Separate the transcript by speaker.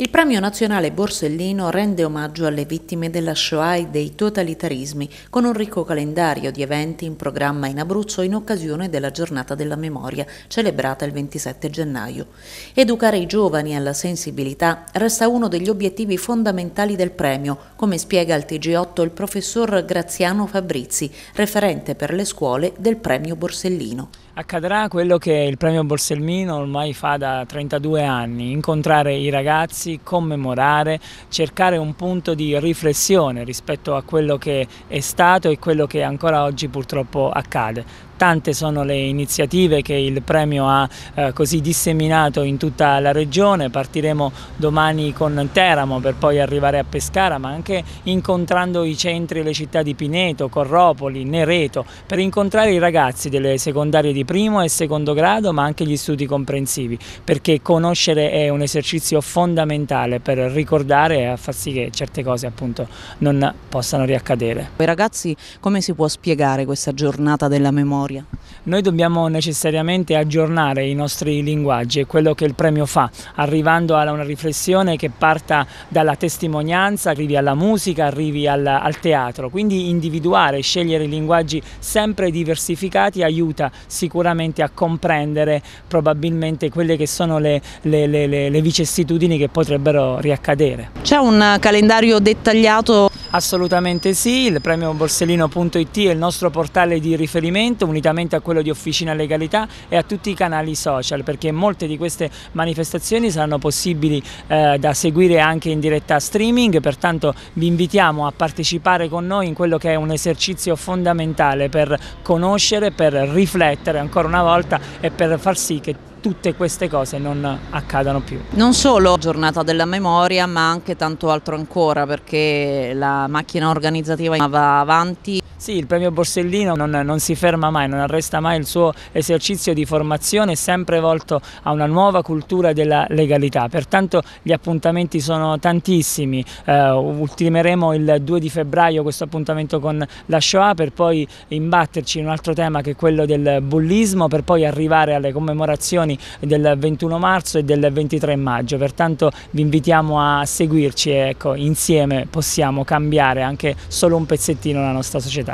Speaker 1: Il premio nazionale Borsellino rende omaggio alle vittime della Shoah e dei totalitarismi con un ricco calendario di eventi in programma in Abruzzo in occasione della giornata della memoria celebrata il 27 gennaio. Educare i giovani alla sensibilità resta uno degli obiettivi fondamentali del premio, come spiega al TG8 il professor Graziano Fabrizi, referente per le scuole del premio Borsellino.
Speaker 2: Accadrà quello che il premio Borsellino ormai fa da 32 anni, incontrare i ragazzi, commemorare, cercare un punto di riflessione rispetto a quello che è stato e quello che ancora oggi purtroppo accade tante sono le iniziative che il premio ha eh, così disseminato in tutta la regione, partiremo domani con Teramo per poi arrivare a Pescara ma anche incontrando i centri e le città di Pineto, Corropoli, Nereto per incontrare i ragazzi delle secondarie di primo e secondo grado ma anche gli studi comprensivi perché conoscere è un esercizio fondamentale per ricordare e far sì che certe cose appunto non possano riaccadere. I ragazzi come si può spiegare questa giornata della memoria? memoria? Noi dobbiamo necessariamente aggiornare i nostri linguaggi, è quello che il premio fa, arrivando a una riflessione che parta dalla testimonianza, arrivi alla musica, arrivi al, al teatro, quindi individuare, scegliere i linguaggi sempre diversificati aiuta sicuramente a comprendere probabilmente quelle che sono le, le, le, le vicissitudini che potrebbero riaccadere.
Speaker 1: C'è un calendario dettagliato
Speaker 2: Assolutamente sì, il premio borsellino.it è il nostro portale di riferimento unitamente a quello di Officina Legalità e a tutti i canali social perché molte di queste manifestazioni saranno possibili eh, da seguire anche in diretta streaming, pertanto vi invitiamo a partecipare con noi in quello che è un esercizio fondamentale per conoscere, per riflettere ancora una volta e per far sì che tutte queste cose non accadano più.
Speaker 1: Non solo giornata della memoria ma anche tanto altro ancora perché la macchina organizzativa
Speaker 2: va avanti sì, il premio Borsellino non, non, si ferma mai, non arresta mai il suo esercizio di formazione, sempre volto a una nuova cultura della legalità. Pertanto gli appuntamenti sono tantissimi, eh, ultimeremo il 2 di febbraio questo appuntamento con la Shoah per poi imbatterci in un altro tema che è quello del bullismo, per poi arrivare alle commemorazioni del 21 marzo e del 23 maggio. Pertanto vi invitiamo a seguirci e ecco, insieme possiamo cambiare anche solo un pezzettino la nostra società.